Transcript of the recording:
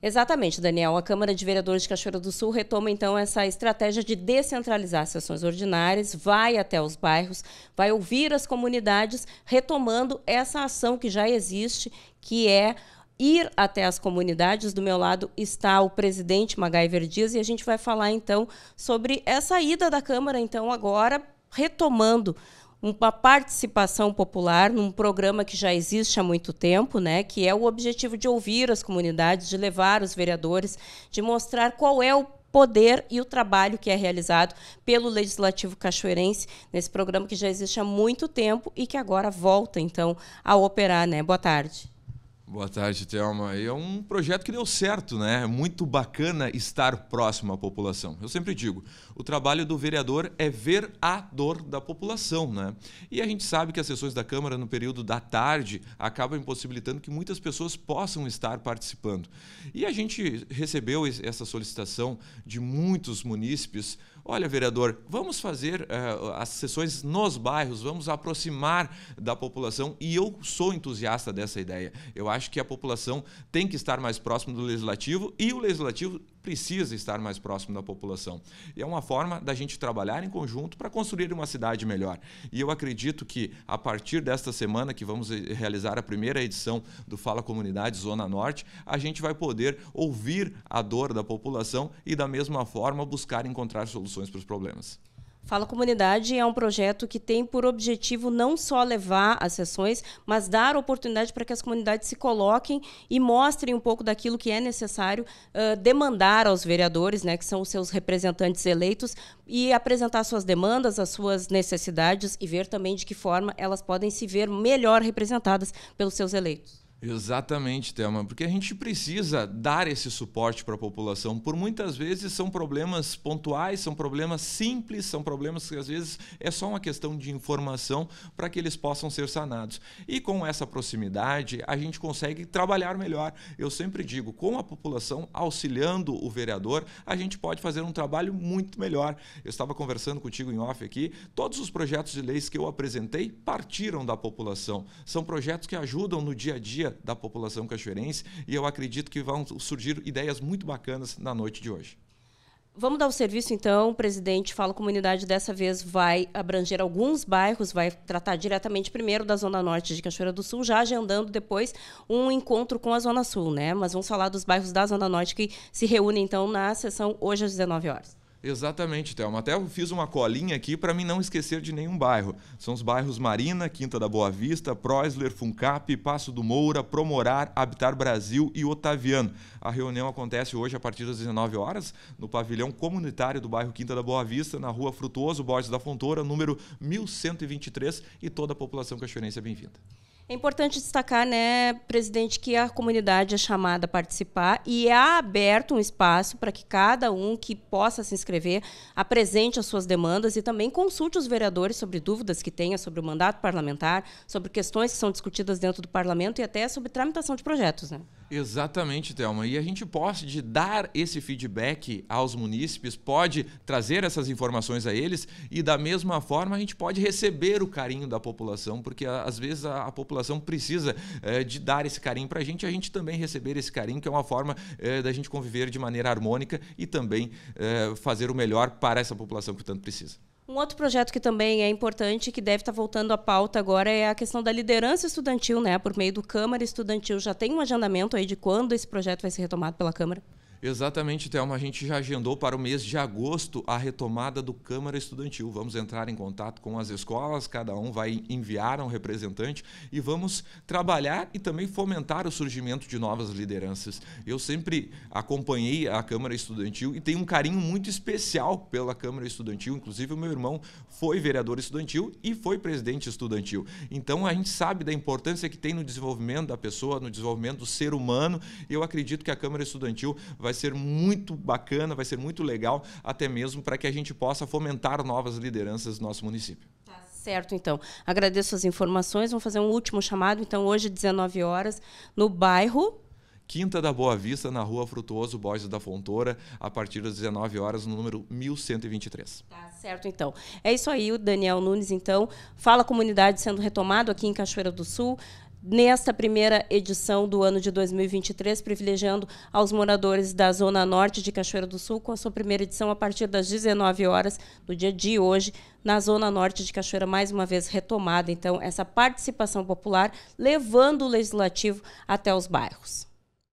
Exatamente, Daniel. A Câmara de Vereadores de Cachoeira do Sul retoma então essa estratégia de descentralizar sessões ordinárias, vai até os bairros, vai ouvir as comunidades, retomando essa ação que já existe, que é ir até as comunidades. Do meu lado está o presidente Magaiver Dias e a gente vai falar então sobre essa ida da Câmara então agora retomando uma participação popular num programa que já existe há muito tempo, né, que é o objetivo de ouvir as comunidades, de levar os vereadores, de mostrar qual é o poder e o trabalho que é realizado pelo Legislativo Cachoeirense nesse programa que já existe há muito tempo e que agora volta, então, a operar. Né? Boa tarde. Boa tarde, Thelma. É um projeto que deu certo, né? É muito bacana estar próximo à população. Eu sempre digo, o trabalho do vereador é ver a dor da população, né? E a gente sabe que as sessões da Câmara no período da tarde acabam impossibilitando que muitas pessoas possam estar participando. E a gente recebeu essa solicitação de muitos munícipes olha, vereador, vamos fazer uh, as sessões nos bairros, vamos aproximar da população. E eu sou entusiasta dessa ideia. Eu acho que a população tem que estar mais próximo do legislativo e o legislativo precisa estar mais próximo da população. E é uma forma da gente trabalhar em conjunto para construir uma cidade melhor. E eu acredito que a partir desta semana que vamos eh, realizar a primeira edição do Fala Comunidade Zona Norte, a gente vai poder ouvir a dor da população e da mesma forma buscar encontrar soluções para os problemas. Fala Comunidade é um projeto que tem por objetivo não só levar as sessões, mas dar oportunidade para que as comunidades se coloquem e mostrem um pouco daquilo que é necessário uh, demandar aos vereadores, né, que são os seus representantes eleitos, e apresentar suas demandas, as suas necessidades e ver também de que forma elas podem se ver melhor representadas pelos seus eleitos. Exatamente, Thelma, porque a gente precisa dar esse suporte para a população. Por muitas vezes são problemas pontuais, são problemas simples, são problemas que às vezes é só uma questão de informação para que eles possam ser sanados. E com essa proximidade, a gente consegue trabalhar melhor. Eu sempre digo, com a população auxiliando o vereador, a gente pode fazer um trabalho muito melhor. Eu estava conversando contigo em off aqui, todos os projetos de leis que eu apresentei partiram da população. São projetos que ajudam no dia a dia maioria da população cachoeirense e eu acredito que vão surgir ideias muito bacanas na noite de hoje. Vamos dar o serviço, então, presidente. Fala Comunidade dessa vez vai abranger alguns bairros, vai tratar diretamente primeiro da Zona Norte de Cachoeira do Sul, já agendando depois um encontro com a Zona Sul, né? Mas vamos falar dos bairros da Zona Norte que se reúnem, então, na sessão hoje às 19 horas. Exatamente, Thelma. Até eu fiz uma colinha aqui para mim não esquecer de nenhum bairro. São os bairros Marina, Quinta da Boa Vista, Proisler, Funcap, Passo do Moura, Promorar, Habitar Brasil e Otaviano. A reunião acontece hoje a partir das 19 horas no pavilhão comunitário do bairro Quinta da Boa Vista, na rua Frutuoso Borges da Fontoura, número 1123, e toda a população cachoeirense é bem-vinda. É importante destacar, né, presidente, que a comunidade é chamada a participar e há é aberto um espaço para que cada um que possa se inscrever apresente as suas demandas e também consulte os vereadores sobre dúvidas que tenha sobre o mandato parlamentar, sobre questões que são discutidas dentro do parlamento e até sobre tramitação de projetos, né? Exatamente, Thelma. E a gente pode dar esse feedback aos munícipes, pode trazer essas informações a eles e, da mesma forma, a gente pode receber o carinho da população, porque às vezes a, a população população precisa é, de dar esse carinho para a gente, a gente também receber esse carinho, que é uma forma é, da gente conviver de maneira harmônica e também é, fazer o melhor para essa população que tanto precisa. Um outro projeto que também é importante, que deve estar tá voltando à pauta agora, é a questão da liderança estudantil, né? Por meio do Câmara Estudantil. Já tem um agendamento aí de quando esse projeto vai ser retomado pela Câmara? Exatamente, Thelma. A gente já agendou para o mês de agosto a retomada do Câmara Estudantil. Vamos entrar em contato com as escolas, cada um vai enviar um representante e vamos trabalhar e também fomentar o surgimento de novas lideranças. Eu sempre acompanhei a Câmara Estudantil e tenho um carinho muito especial pela Câmara Estudantil. Inclusive, o meu irmão foi vereador estudantil e foi presidente estudantil. Então, a gente sabe da importância que tem no desenvolvimento da pessoa, no desenvolvimento do ser humano. Eu acredito que a Câmara Estudantil vai vai ser muito bacana, vai ser muito legal, até mesmo para que a gente possa fomentar novas lideranças do nosso município. Tá certo, então. Agradeço as informações. Vamos fazer um último chamado, então, hoje, 19 horas, no bairro. Quinta da Boa Vista, na rua Frutuoso Borges da Fontoura, a partir das 19 horas, no número 1123. Tá certo, então. É isso aí, o Daniel Nunes, então. Fala Comunidade sendo retomado aqui em Cachoeira do Sul nesta primeira edição do ano de 2023, privilegiando aos moradores da Zona Norte de Cachoeira do Sul, com a sua primeira edição a partir das 19 horas do dia de hoje, na Zona Norte de Cachoeira, mais uma vez retomada, então, essa participação popular, levando o legislativo até os bairros.